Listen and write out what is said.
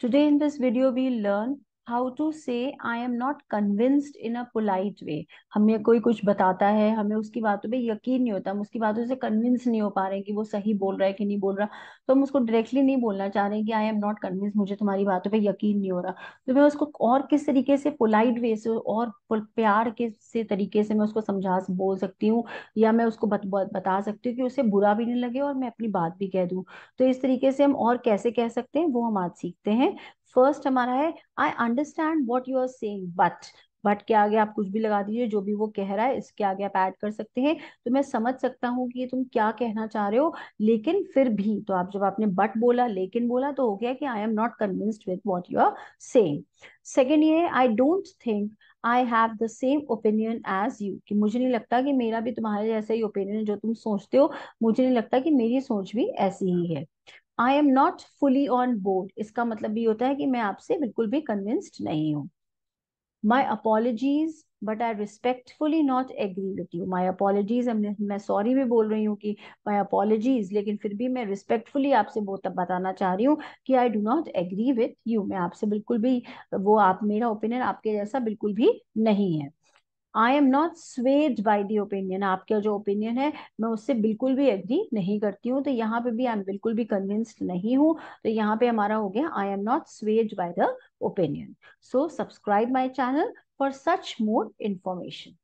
Today in this video we learn how to say I am not convinced in a polite way हमें कोई कुछ बताता है हमें उसकी बातों पे यकीन नहीं होता हम उसकी बातों से कन्विंस नहीं हो पा रहे कि वो सही बोल रहा है कि नहीं बोल रहा तो हम उसको डायरेक्टली नहीं बोलना चाह रहे कि आई एम नॉट कन्विंस मुझे तुम्हारी बातों पे यकीन नहीं हो रहा तो मैं उसको और किस तरीके से पोलाइट वे से और प्यार के से तरीके से मैं उसको समझा बोल सकती हूँ या मैं उसको बत, बत, बता सकती हूँ कि उसे बुरा भी नहीं लगे और मैं अपनी बात भी कह दूँ तो इस तरीके से हम और कैसे कह सकते हैं वो हम आज सीखते हैं फर्स्ट हमारा है I understand what you are saying but but के आगे आप कुछ भी लगा दीजिए जो भी वो कह रहा है इसके आगे आप ऐड कर सकते हैं तो मैं समझ सकता हूँ कि तुम क्या कहना चाह रहे हो लेकिन फिर भी तो आप जब आपने बट बोला लेकिन बोला तो हो गया कि I am not convinced with what you are saying second ये I don't think I have the same opinion as you कि मुझे नहीं लगता कि मेरा भी तुम्हारे जैसा ही ओपिनियन जो तुम सोचते हो मुझे नहीं लगता कि मेरी सोच भी ऐसी ही है I am not fully on board इसका मतलब ये होता है कि मैं आपसे बिल्कुल भी कन्विंस्ड नहीं हूँ my apologies but I respectfully not agree with you my apologies मैं सॉरी भी बोल रही हूँ कि माई अपॉलॉजीज लेकिन फिर भी मैं रिस्पेक्टफुली आपसे बताना चाह रही हूँ कि I do not agree with you मैं आपसे बिल्कुल भी वो आप मेरा ओपिनियन आपके जैसा बिल्कुल भी नहीं है I am not swayed by the opinion आपका जो ओपिनियन है मैं उससे बिल्कुल भी एग्री नहीं करती हूँ तो यहाँ पे भी आई एम बिल्कुल भी कन्विंस्ड नहीं हूँ तो यहाँ पे हमारा हो गया I am not swayed by the opinion so subscribe my channel for such more information